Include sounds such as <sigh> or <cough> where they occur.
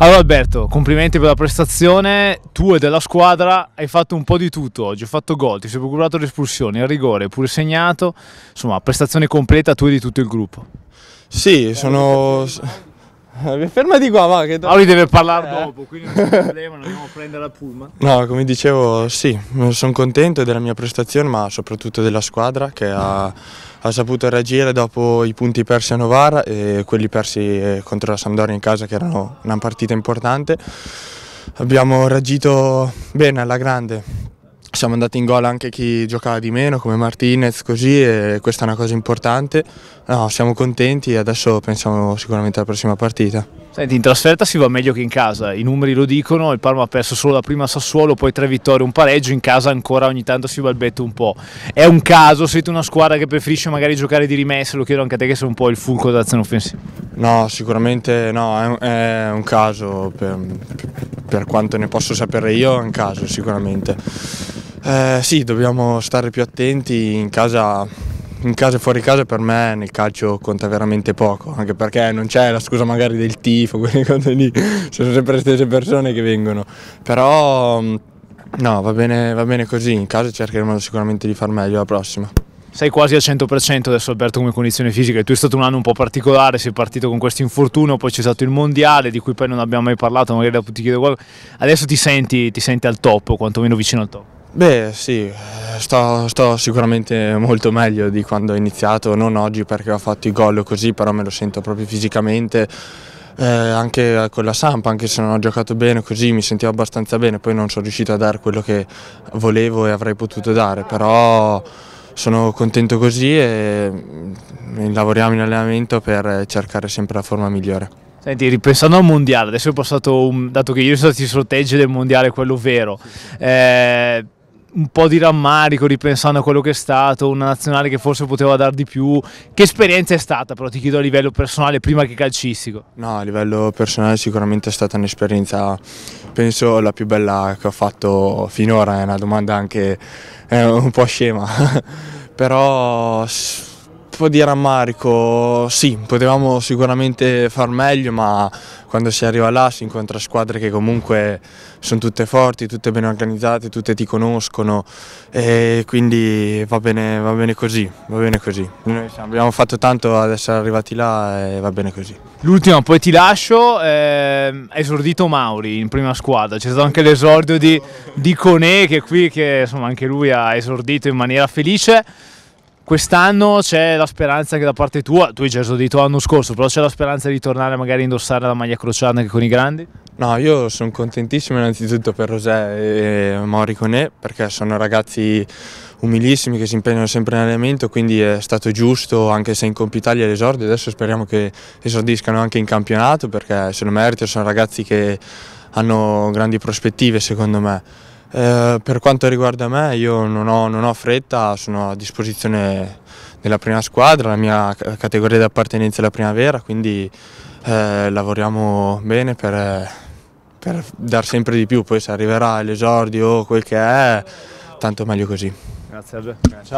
Allora Alberto, complimenti per la prestazione, tu e della squadra hai fatto un po' di tutto oggi, hai fatto gol, ti sei procurato le espulsioni, il rigore, pure segnato, insomma prestazione completa tu e di tutto il gruppo. Sì, sono... Eh, fermati qua, va. Che Ma lui deve parlare eh. dopo, quindi non c'è problema, non dobbiamo prendere la pullman. No, come dicevo, sì, sono contento della mia prestazione, ma soprattutto della squadra che ha, ha saputo reagire dopo i punti persi a Novara e quelli persi eh, contro la Sampdoria in casa, che erano una partita importante. Abbiamo reagito bene alla grande, siamo andati in gol anche chi giocava di meno come Martinez così e questa è una cosa importante no, siamo contenti e adesso pensiamo sicuramente alla prossima partita Senti, in trasferta si va meglio che in casa i numeri lo dicono, il Parma ha perso solo la prima Sassuolo, poi tre vittorie, un pareggio in casa ancora ogni tanto si balbetta un po' è un caso, siete una squadra che preferisce magari giocare di rimessa, lo chiedo anche a te che sei un po' il fulcro dell'azione offensiva No, sicuramente no, è un, è un caso per, per quanto ne posso sapere io è un caso sicuramente eh, sì, dobbiamo stare più attenti in casa, in casa e fuori casa per me nel calcio conta veramente poco, anche perché non c'è la scusa magari del tifo, <laughs> quelle cose lì, sono sempre le stesse persone che vengono, però mm, no, va bene, va bene così, in casa cercheremo sicuramente di far meglio la prossima. Sei quasi al 100% adesso Alberto come condizione fisica, tu è stato un anno un po' particolare, sei partito con questo infortunio, poi c'è stato il mondiale di cui poi non abbiamo mai parlato, magari ti chiedo qualcosa, adesso ti senti, ti senti al top, quantomeno vicino al top? Beh sì, sto, sto, sicuramente molto meglio di quando ho iniziato, non oggi perché ho fatto i gol così, però me lo sento proprio fisicamente, eh, anche con la Sampa, anche se non ho giocato bene così mi sentivo abbastanza bene, poi non sono riuscito a dare quello che volevo e avrei potuto dare, però sono contento così e mm, lavoriamo in allenamento per cercare sempre la forma migliore. Senti, ripensando al mondiale, adesso è passato un, dato che io sono stati i sorteggi del mondiale, quello vero, eh, un po' di rammarico ripensando a quello che è stato, una nazionale che forse poteva dar di più. Che esperienza è stata, però ti chiedo a livello personale prima che calcistico? No, a livello personale sicuramente è stata un'esperienza, penso, la più bella che ho fatto finora, è una domanda anche eh, un po' scema, <laughs> però po' di rammarico, sì, potevamo sicuramente far meglio, ma quando si arriva là si incontra squadre che comunque sono tutte forti, tutte ben organizzate, tutte ti conoscono e quindi va bene, va bene così, va bene così. Noi abbiamo fatto tanto ad essere arrivati là e va bene così. L'ultima, poi ti lascio, eh, è esordito Mauri in prima squadra, c'è stato anche l'esordio di, di Conè che qui che insomma anche lui ha esordito in maniera felice. Quest'anno c'è la speranza che da parte tua, tu hai già esordito l'anno scorso, però c'è la speranza di tornare magari a indossare la maglia crociata anche con i grandi? No, io sono contentissimo innanzitutto per Rosè e Moriconè perché sono ragazzi umilissimi che si impegnano sempre in allenamento, quindi è stato giusto anche se in Coppa Italia l'esordio, adesso speriamo che esordiscano anche in campionato perché se lo meritano, sono ragazzi che hanno grandi prospettive secondo me. Eh, per quanto riguarda me, io non ho, non ho, fretta, sono a disposizione della prima squadra, la mia categoria di appartenenza è la primavera, quindi eh, lavoriamo bene per, per dar sempre di più, poi se arriverà l'esordio o quel che è, tanto meglio così. Grazie Sergio.